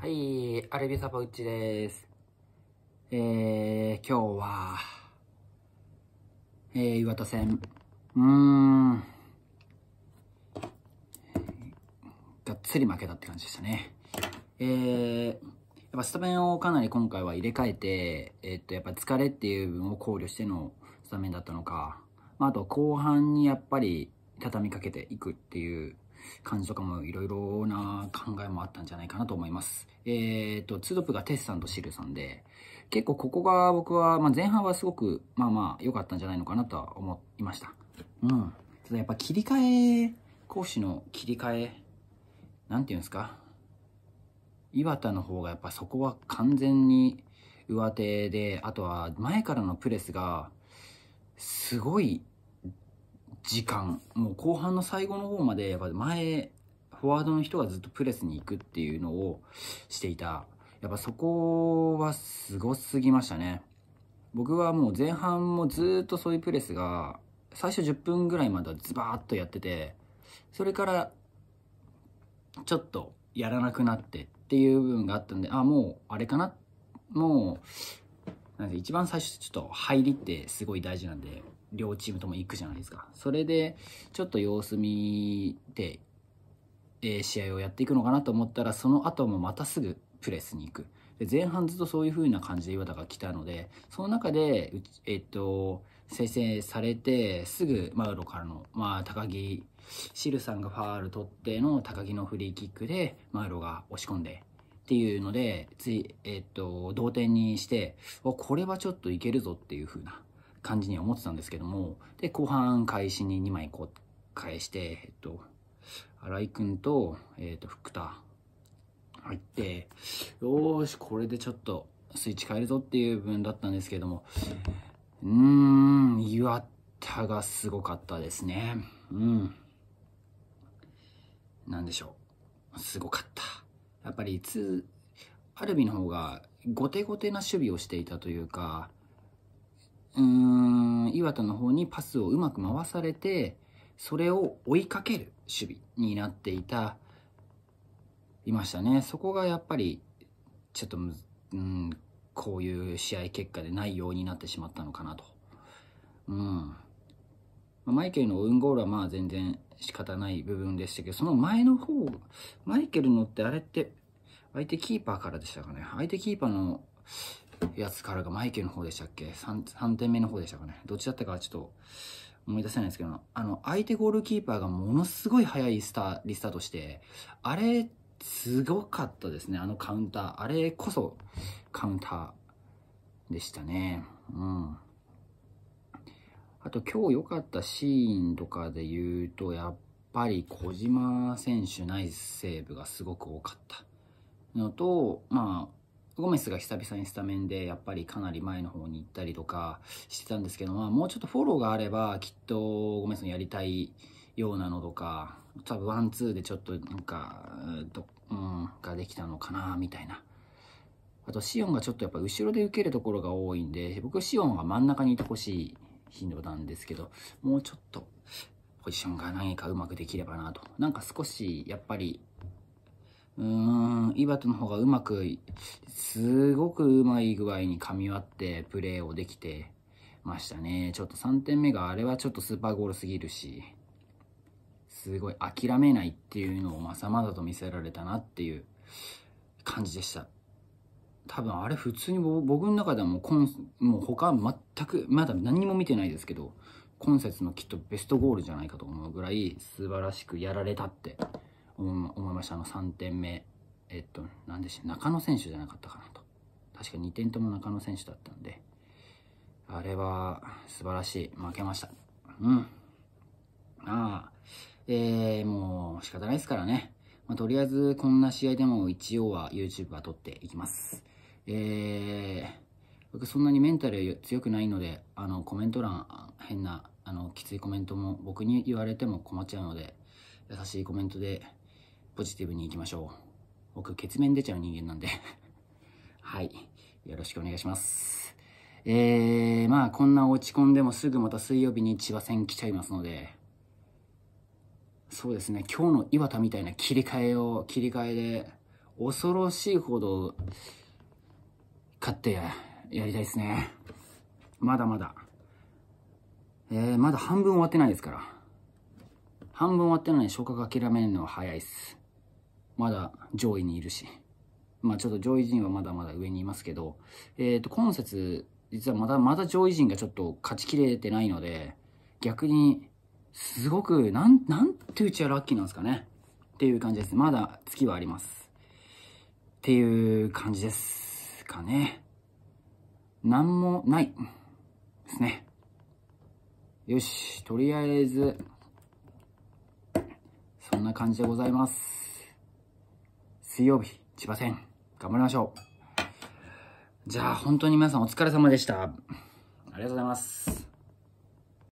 はい、アルビサポウッチです。えー、今日は、えー、岩田戦。うーん。がっつり負けたって感じでしたね。えー、やっぱスタメンをかなり今回は入れ替えて、えー、っと、やっぱ疲れっていう部分を考慮してのスタメンだったのか、まあ、あと後半にやっぱり畳みかけていくっていう感じとかもいろいろな考えもあったんじゃないかなと思います。えっ、ー、と、ツドプがテスさんとシルさんで、結構ここが僕は、まあ、前半はすごく、まあまあ良かったんじゃないのかなとは思いました。うん。ただやっぱ切り替え、講師の切り替え、なんていうんですか。岩田の方がやっぱそこは完全に上手で、あとは前からのプレスが、すごい時間、もう後半の最後の方まで、やっぱ前、フォワードの人がずっとプレスに行くっていうのをしていた。やっぱそこはすごすぎましたね。僕はもう前半もずっとそういうプレスが、最初10分ぐらいまではズバーッとやってて、それからちょっとやらなくなってっていう部分があったんで、あ、もうあれかなもう、なんで一番最初ちょっと入りってすごい大事なんで、両チームとも行くじゃないですか。それで、ちょっと様子見で、えー、試合をやっていくのかなと思ったら、その後もまたすぐプレスに行く。で前半ずっとそういう風な感じで岩田が来たので、その中で、えっと、生成されて、すぐマウロからの、まあ、高木、シルさんがファール取っての高木のフリーキックで、マウロが押し込んで、っていうので、つい、えっと、同点にして、これはちょっといけるぞっていう風な感じに思ってたんですけども、で、後半開始に2枚こう、返して、えっと、新井君と、えっと、福田入って、よーし、これでちょっとスイッチ変えるぞっていう分だったんですけども、うーん、岩田がすごかったですね。うん。なんでしょう。すごかった。やっぱり、つ、アルビの方が、後手後手な守備をしていたというか、うーん、岩田の方にパスをうまく回されて、それを追いかける守備になっていた、いましたね。そこがやっぱり、ちょっとむ、うん、こういう試合結果でないようになってしまったのかなと。うん。マイケルの運ゴールはまあ全然仕方ない部分でしたけど、その前の方、マイケルのってあれって、相手キーパーからでしたかね。相手キーパーのやつからがマイケルの方でしたっけ 3, ?3 点目の方でしたかね。どっちだったかちょっと思い出せないんですけど、あの、相手ゴールキーパーがものすごい速いスター、リスタートして、あれ、すごかったですね。あのカウンター。あれこそカウンターでしたね。うん。あと今日良かったシーンとかで言うと、やっぱり小島選手ナイスセーブがすごく多かったのと、まあ、ゴメスが久々にスタメンでやっぱりかなり前の方に行ったりとかしてたんですけど、まあ、もうちょっとフォローがあればきっとゴメスのやりたいようなのとか多分ワンツーでちょっとなんかうん、ができたのかなみたいな。あとシオンがちょっとやっぱ後ろで受けるところが多いんで僕シオンは真ん中にいてほしい頻度なんですけどもうちょっとポジションが何かうまくできればなとなんか少しやっぱりうーん、岩手の方がうまく、すごくうまい具合に噛み割ってプレーをできてましたね。ちょっと3点目があれはちょっとスーパーゴールすぎるし、すごい諦めないっていうのをまさまざと見せられたなっていう感じでした。多分あれ普通に僕の中ではもう今、もう他全く、まだ何も見てないですけど、今節のきっとベストゴールじゃないかと思うぐらい素晴らしくやられたって思いました。あの3点目。えっと、何でした中野選手じゃなかったかなと。確か2点とも中野選手だったんで。あれは素晴らしい。負けました。うん。ああ。えー、もう仕方ないですからね。まあ、とりあえずこんな試合でも一応は YouTube は撮っていきます。えー、僕そんなにメンタル強くないので、あのコメント欄変なあのきついコメントも僕に言われても困っちゃうので、優しいコメントでポジティブにいきましょう。僕、血面出ちゃう人間なんで はい。よろしくお願いします。えー、まあ、こんな落ち込んでもすぐまた水曜日に千葉戦来ちゃいますので、そうですね、今日の岩田みたいな切り替えを、切り替えで、恐ろしいほど、勝ってやりたいですね。まだまだ。えー、まだ半分終わってないですから。半分終わってないのに昇格諦めるのは早いっす。まだ上位にいるし、まあちょっと上位陣はまだまだ上にいますけど、えっ、ー、と、今節、実はまだまだ上位陣がちょっと勝ちきれてないので、逆に、すごく、なん、なんてうちはラッキーなんですかね。っていう感じです。まだ月はあります。っていう感じですかね。なんもない。ですね。よし、とりあえず、そんな感じでございます。水曜日、千葉戦、頑張りましょう。じゃあ、本当に皆さんお疲れ様でした。ありがとうございます。